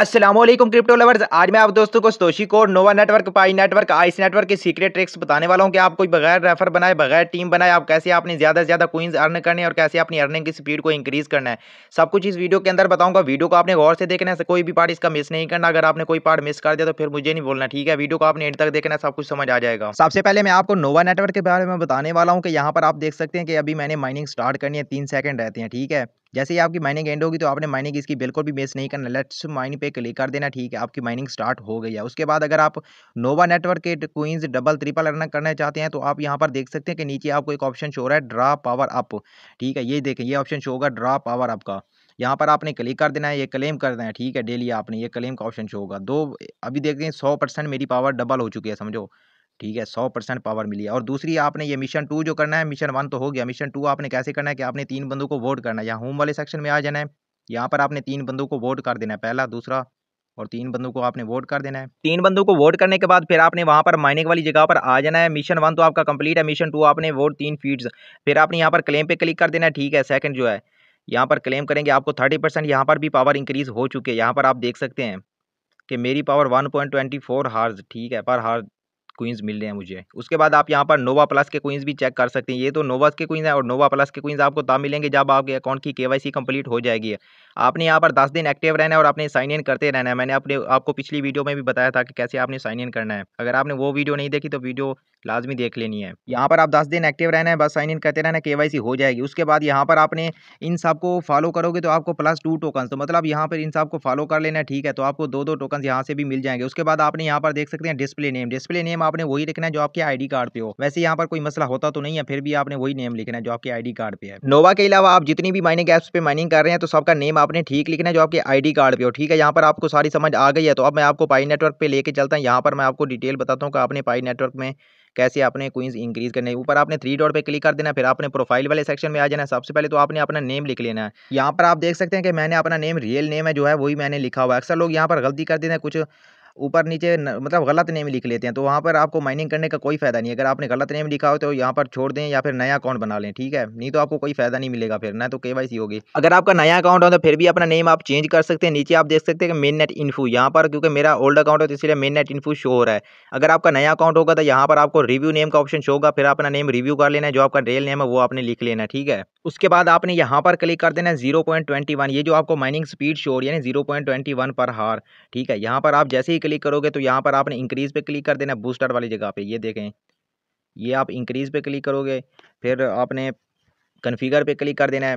Aslam crypto lovers आज मैं आप दोस्तों को Satoshi code Nova network Pi network Ice network के सीक्रेट ट्रिक्स बताने वाला हूं कि आप कोई बगैर रेफर बनाए बगैर टीम बनाए आप कैसे आपने ज़्यादा से ज़्यादा कोइंस अर्न करने और कैसे अपनी अर्निंग की स्पीड को इंक्रीज़ करना है सब कुछ इस वीडियो के अंदर बताऊंगा वीडियो को आपने गौर से देखना है कोई भी पार्ट इसका मिस नहीं करना अगर आपने कोई पार्ट मिस कर दिया तो फिर मुझे नहीं बोलना ठीक है वीडियो को आपने एंड तक देखना सब कुछ समझ आ जाएगा सबसे पहले मैं आपको नोवा नेटवर्क के बारे में बताने वाला हूँ कि यहाँ पर आप देख सकते हैं कि अभी मैंने माइनिंग स्टार्ट करनी है तीन सेकेंड रहते हैं ठीक है जैसे ही आपकी माइनिंग एंड होगी तो आपने माइनिंग इसकी बिल्कुल भी मिस नहीं करना लेट्स माइन पे क्लिक कर देना ठीक है आपकी माइनिंग स्टार्ट हो गई है उसके बाद अगर आप नोवा नेटवर्क के क्वींस डबल ट्रिपल अर्न करना चाहते हैं तो आप यहाँ पर देख सकते हैं कि नीचे आपको एक ऑप्शन शो रहा है ड्रा पावर अप ठीक है ये देखें ये ऑप्शन शो होगा ड्रा पावर अप का यहाँ पर आपने क्लिक कर देना है ये क्लेम कर देना है ठीक है डेली आपने ये क्लेम का ऑप्शन शो होगा दो अभी देखते हैं सौ परसेंट मेरी पावर डबल हो चुकी है समझो ठीक है सौ परसेंट पावर मिली है और दूसरी आपने ये मिशन टू जो करना है मिशन वन तो हो गया मिशन टू आपने कैसे करना है कि आपने तीन बंदों को वोट करना है यहाँ होम वाले सेक्शन में आ जाना है यहाँ पर आपने तीन बंदों को वोट कर देना है पहला दूसरा और तीन बंदों को आपने वोट कर देना है तीन बंदों को वोट करने के बाद फिर आपने वहाँ पर माइनिंग वाली जगह पर आ जाना है मिशन वन तो आपका कंप्लीट है मिशन टू आपने वोट तीन फीड्स फिर आपने यहाँ पर क्लेम पे क्लिक कर देना है ठीक है सेकंड जो है यहाँ पर क्लेम करेंगे आपको थर्टी परसेंट यहाँ पर भी पावर इंक्रीज़ हो चुके हैं यहाँ पर आप देख सकते हैं कि मेरी power one point twenty four हार्ज ठीक है पर हार्ज क्वींस मिल रहे हैं मुझे उसके बाद आप यहाँ पर नोवा प्लस के क्वींस भी चेक कर सकते हैं ये तो नोवा के क्वींस हैं और नोवा प्लस के क्वींस आपको तब मिलेंगे जब आपके अकाउंट की केवाईसी कंप्लीट हो जाएगी आपने यहाँ पर दस दिन एक्टिव रहना है और आपने साइन इन करते रहना है मैंने अपने आपको पिछली वीडियो में भी बताया था कि कैसे आपने साइन इन करना है अगर आपने वो वीडियो नहीं देखी तो वीडियो लाजमी देख लेनी है यहाँ पर आप दस दिन एक्टिव रहना है बस साइन इन करते रहना के वाई हो जाएगी उसके बाद यहाँ पर आपने इन सब को फॉलो करोगे तो आपको प्लस टू टोकन तो मतलब यहाँ पर इन सब को फॉलो कर लेना है ठीक है तो आपको दो दो टोकन यहाँ से भी मिल जाएंगे उसके बाद आपने यहाँ पर देख सकते हैं डिस्प्ले नेम डिस्प्ले नेम आपने वही लिखना है जो आपके आईडी कार्ड पे हो वैसे यहाँ पर कोई मसला होता तो नहीं है फिर भी आपने वही नेम लिखना है जो आपके आईडी कार्ड पे है नोवा के अलावा आप जितनी भी माइनिंग एप्स पे माइनिंग कर रहे हैं तो सबका नेम आपने ठीक लिखना है जो आपके आईडी कार्ड पे हो ठीक है यहाँ पर आपको सारी समझ आ गई है तो अब मैं आपको पाई नेटवर्क पे लेके चलता हूँ यहाँ पर मैं आपको डिटेल बताता हूँ कि आपने पाई नेटवर्क में कैसे आपने क्वींस इंक्रीज करने ऊपर आपने थ्री डॉट पर क्लिक कर देना फिर आपने प्रोफाइल वाले सेक्शन में आ जाना सबसे पहले तो आपने अपना नेम लिख लेना है यहाँ पर आप देख सकते हैं कि मैंने अपना नेम रियल नेम है जो है वही मैंने लिखा हुआ है अक्सर लोग यहाँ पर गलती कर देते हैं कुछ ऊपर नीचे मतलब गलत नेम लिख लेते हैं तो वहाँ पर आपको माइनिंग करने का कोई फ़ायदा नहीं अगर आपने गलत नेम लिखा हो तो यहाँ पर छोड़ दें या फिर नया अकाउंट बना लें ठीक है नहीं तो आपको कोई फ़ायदा नहीं मिलेगा फिर ना तो के होगी अगर आपका नया अकाउंट हो तो फिर भी अपना नेम आप चेंज कर सकते हैं नीचे आप देख सकते हैं कि मेन नेट इन्फू यहाँ पर क्योंकि मेरा ओल्ड अकाउंट है तो इसलिए मेन नेट इन्फू शो हो रहा है अगर आपका नया अकाउंट होगा तो यहाँ पर आपको रिव्यू नेम का ऑप्शन शो होगा फिर अपना नेम रिव्यू कर लेना है जो आपका रियल नेम है वो आपने लिख लेना है ठीक है उसके बाद आपने यहाँ पर क्लिक कर देना है जीरो पॉइंट ट्वेंटी वन ये जो आपको माइनिंग स्पीड शो हो रही है ना जीरो पॉइंट ट्वेंटी वन पर हार ठीक है यहाँ पर आप जैसे ही क्लिक करोगे तो यहाँ पर आपने इंक्रीज़ पे क्लिक कर देना बूस्टर वाली जगह पे ये देखें ये आप इंक्रीज़ पे क्लिक करोगे फिर आपने कन्फिगर पे क्लिक कर देना है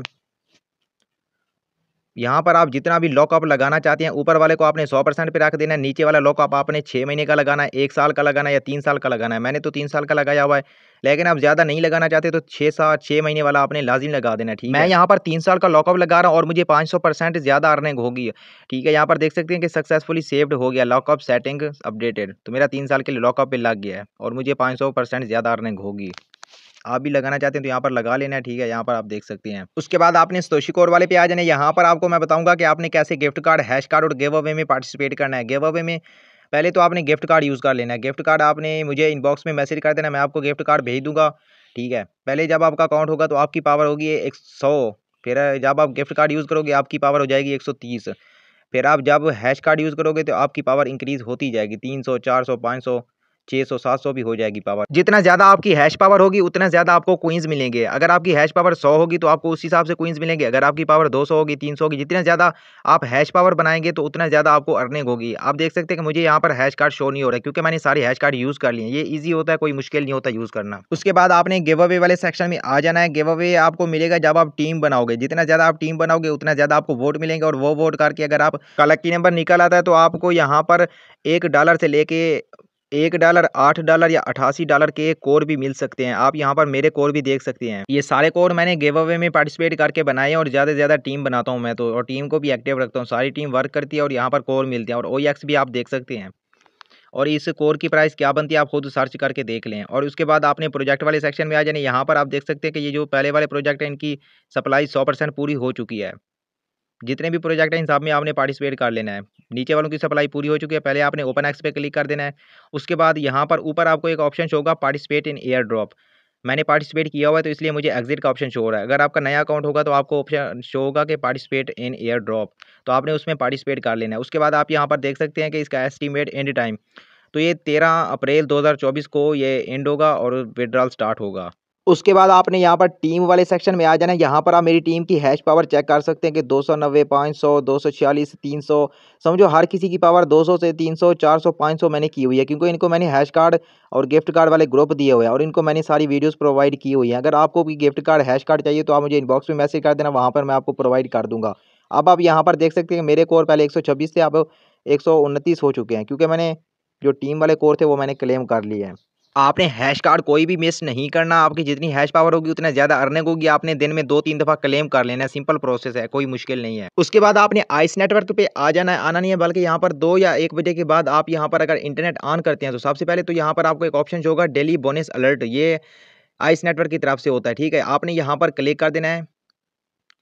यहाँ पर आप जितना भी लॉकअप लगाना चाहते हैं ऊपर वाले को आपने सौ परसेंट पर रख देना है नीचे वाला लॉकअप आपने छः महीने का लगाना है एक साल का लगाना है या तीन साल का लगाना है मैंने तो तीन साल का लगाया हुआ है लेकिन आप ज़्यादा नहीं लगाना चाहते तो छः सात छः महीने वाला आपने लाजिम लगा देना ठीक है मैं यहाँ पर तीन साल का लॉकअप लगा रहा हूँ और मुझे पाँच सौ परसेंट ज़्यादा अर्निंग होगी ठीक है यहाँ पर देख सकते हैं कि सक्सेसफुली सेव्ड हो गया लॉकअप सेटिंग अपडेटेड तो मेरा तीन साल के लिए लॉकअप पे लग गया है और मुझे पाँच सौ परसेंट ज़्यादा अर्निंग होगी आप भी लगाना चाहते हैं तो यहाँ पर लगा लेना है ठीक है यहाँ पर आप देख सकते हैं उसके बाद आपने स्तोशी कोर वाले पे आ जाने यहाँ पर आपको मैं बताऊंगा कि आपने कैसे गिफ्ट कार्ड हैश कार्ड और गेव अवे में पार्टिसिपेट करना है गेव अवे में पहले तो आपने गिफ्ट कार्ड यूज़ कर लेना है गिफ्ट कार्ड आपने मुझे इनबॉक्स में मैसेज कर देना मैं आपको गिफ्ट कार्ड भेज दूँगा ठीक है पहले जब आपका अकाउंट होगा तो आपकी पावर होगी एक सौ फिर जब आप गिफ्ट कार्ड यूज़ करोगे आपकी पावर हो जाएगी एक सौ तीस फिर आप जब हैश कार्ड यूज़ करोगे तो आपकी पावर इंक्रीज़ होती जाएगी तीन सौ चार सौ पाँच सौ छः सौ सात सौ भी हो जाएगी पावर जितना ज़्यादा आपकी हैश पावर होगी उतना ज़्यादा आपको कोइंस मिलेंगे अगर आपकी हैश पावर सौ होगी तो आपको उस हिसाब से कोइंस मिलेंगे अगर आपकी पावर दो सौ होगी तीन सौ होगी जितना ज़्यादा आप हैश पावर बनाएंगे तो उतना ज़्यादा आपको अर्निंग होगी आप देख सकते हैं कि मुझे यहाँ पर हैश कार्ड शो नहीं हो रहा है क्योंकि मैंने सारी हैश कार्ड यूज़ कर लिए ये ईजी होता है कोई मुश्किल नहीं होता यूज़ करना उसके बाद आपने गेव अवे वाले सेक्शन में आ जाना है गेव अवे आपको मिलेगा जब आप टीम बनाओगे जितना ज़्यादा आप टीम बनाओगे उतना ज़्यादा आपको वोट मिलेंगे और वो वोट करके अगर आप का लक्की नंबर निकल आता है तो आपको यहाँ पर एक डॉलर से लेके एक डॉलर आठ डॉलर या अठासी डॉलर के कोर भी मिल सकते हैं आप यहाँ पर मेरे कोर भी देख सकते हैं ये सारे कोर मैंने गेव अवे में पार्टिसिपेट करके बनाए और ज़्यादा से ज़्यादा टीम बनाता हूँ मैं तो और टीम को भी एक्टिव रखता हूँ सारी टीम वर्क करती है और यहाँ पर कोर मिलते हैं और ओ e भी आप देख सकते हैं और इस कोर की प्राइस क्या बनती है आप खुद सर्च करके देख लें और उसके बाद आपने प्रोजेक्ट वाले सेक्शन में आ जाने यहाँ पर आप देख सकते हैं कि ये जो पहले वाले प्रोजेक्ट हैं इनकी सप्लाई सौ परसेंट पूरी हो चुकी है जितने भी प्रोजेक्ट हैं इन सब में आपने पार्टिसिपेट कर लेना है नीचे वालों की सप्लाई पूरी हो चुकी है पहले आपने ओपन एक्स पे क्लिक कर देना है उसके बाद यहाँ पर ऊपर आपको एक ऑप्शन शो होगा पार्टिसिपेट इन एयर ड्रॉप मैंने पार्टिसिपेट किया हुआ है तो इसलिए मुझे एग्जिट का ऑप्शन शो हो रहा है अगर आपका नया अकाउंट होगा तो आपको ऑप्शन शो होगा कि पार्टिसिपेट इन एयर ड्रॉप तो आपने उसमें पार्टिसिपेट कर लेना है उसके बाद आप यहाँ पर देख सकते हैं कि इसका एस्टिमेट एंड टाइम तो ये तेरह अप्रैल चौबीस को ये एंड होगा और विड्रॉल स्टार्ट होगा उसके बाद आपने यहाँ पर टीम वाले सेक्शन में आ जाना है यहाँ पर आप मेरी टीम की हैश पावर चेक कर सकते हैं कि दो सौ नब्बे पाँच सौ दो सौ छियालीस तीन सौ समझो हर किसी की पावर दो सौ से तीन सौ चार सौ पाँच सौ मैंने की हुई है क्योंकि इनको मैंने हैश कार्ड और गिफ्ट कार्ड वाले ग्रुप दिए हुए हैं और इनको मैंने सारी वीडियोज़ प्रोवाइड की हुई हैं अगर आपको भी गिफ्ट कार्ड हैश कार्ड चाहिए तो आप मुझे इनबॉक्स में मैसेज कर देना वहाँ पर मैं आपको प्रोवाइड कर दूँगा अब आप यहाँ पर देख सकते हैं मेरे कोर पहले एक सौ छब्बीस थे अब एक सौ उनतीस हो चुके हैं क्योंकि मैंने जो टीम वाले कोर थे वो मैंने क्लेम कर लिए हैं आपने हैश कार्ड कोई भी मिस नहीं करना आपकी जितनी हैश पावर होगी उतना ज़्यादा अर्निंग होगी आपने दिन में दो तीन दफ़ा क्लेम कर लेना है सिंपल प्रोसेस है कोई मुश्किल नहीं है उसके बाद आपने आइस नेटवर्क पे आ जाना है आना नहीं है बल्कि यहाँ पर दो या एक बजे के बाद आप यहाँ पर अगर इंटरनेट ऑन करते हैं तो सबसे पहले तो यहाँ पर आपको एक ऑप्शन होगा डेली बोनस अलर्ट ये आइस नेटवर्क की तरफ से होता है ठीक है आपने यहाँ पर क्लिक कर देना है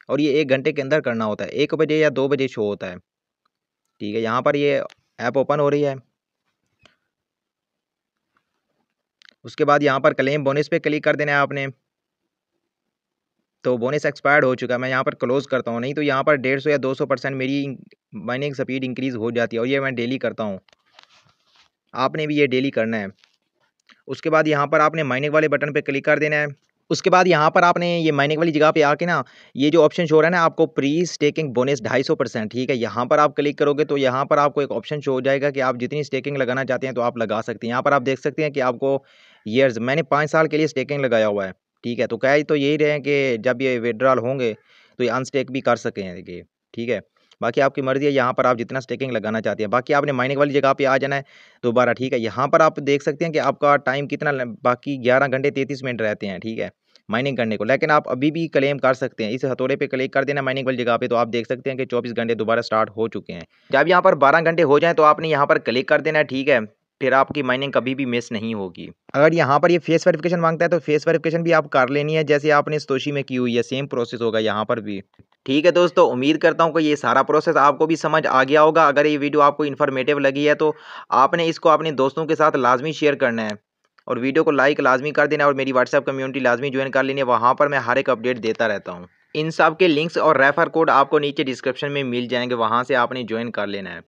और ये एक घंटे के अंदर करना होता है एक बजे या दो बजे शो होता है ठीक है यहाँ पर ये ऐप ओपन हो रही है उसके बाद यहाँ पर क्लेम बोनस पे क्लिक कर देना है आपने तो बोनस एक्सपायर्ड हो चुका है मैं यहाँ पर क्लोज़ करता हूँ नहीं तो यहाँ पर डेढ़ सौ या दो सौ परसेंट मेरी माइनिंग स्पीड इंक्रीज़ हो जाती है और ये मैं डेली करता हूँ आपने भी ये डेली करना है उसके बाद यहाँ पर आपने माइनिंग वाले बटन पर क्लिक कर देना है उसके बाद यहाँ पर आपने ये माइनिंग वाली जगह पे आके ना ये जो ऑप्शन शो रहा है ना आपको प्री स्टेकिंग बोनस ढाई सौ परसेंट ठीक है यहाँ पर आप क्लिक करोगे तो यहाँ पर आपको एक ऑप्शन शो हो जाएगा कि आप जितनी स्टेकिंग लगाना चाहते हैं तो आप लगा सकते हैं यहाँ पर आप देख सकते हैं कि आपको ईयर्स मैंने पाँच साल के लिए स्टेकिंग लगाया हुआ है ठीक है तो कह तो यही रहे कि जब ये विड्रॉल होंगे तो ये अनस्टेक भी कर सकें ठीक है बाकी आपकी मर्ज़ी है यहाँ पर आप जितना स्टेकिंग लगाना चाहते हैं बाकी आपने माइनिंग वाली जगह पे आ जाना है दोबारा ठीक है यहाँ पर आप देख सकते हैं कि आपका टाइम कितना बाकी ग्यारह घंटे तैंतीस मिनट रहते हैं ठीक है माइनिंग करने को लेकिन आप अभी भी क्लेम कर सकते हैं इस हथौड़े पे क्लिक कर देना माइनिंग वाली जगह पे तो आप देख सकते हैं कि 24 घंटे दोबारा स्टार्ट हो चुके हैं जब यहाँ पर 12 घंटे हो जाएं तो आपने यहाँ पर क्लिक कर देना है ठीक है फिर आपकी माइनिंग कभी भी मिस नहीं होगी अगर यहाँ पर ये फेस वेरिफिकेशन मांगता है तो फेस वेरिफिकेशन भी आप कर लेनी है जैसे आपने स्तोशी में की हुई है सेम प्रोसेस होगा यहाँ पर भी ठीक है दोस्तों उम्मीद करता हूँ कि ये सारा प्रोसेस आपको भी समझ आ गया होगा अगर ये वीडियो आपको इन्फॉर्मेटिव लगी है तो आपने इसको अपने दोस्तों के साथ लाजमी शेयर करना है और वीडियो को लाइक लाजमी कर देना और मेरी व्हाट्सअप कम्युनिटी लाजमी ज्वाइन कर लेनी है वहाँ पर मैं हर एक अपडेट देता रहता हूँ इन सब के लिंक्स और रेफर कोड आपको नीचे डिस्क्रिप्शन में मिल जाएंगे वहाँ से आपने ज्वाइन कर लेना है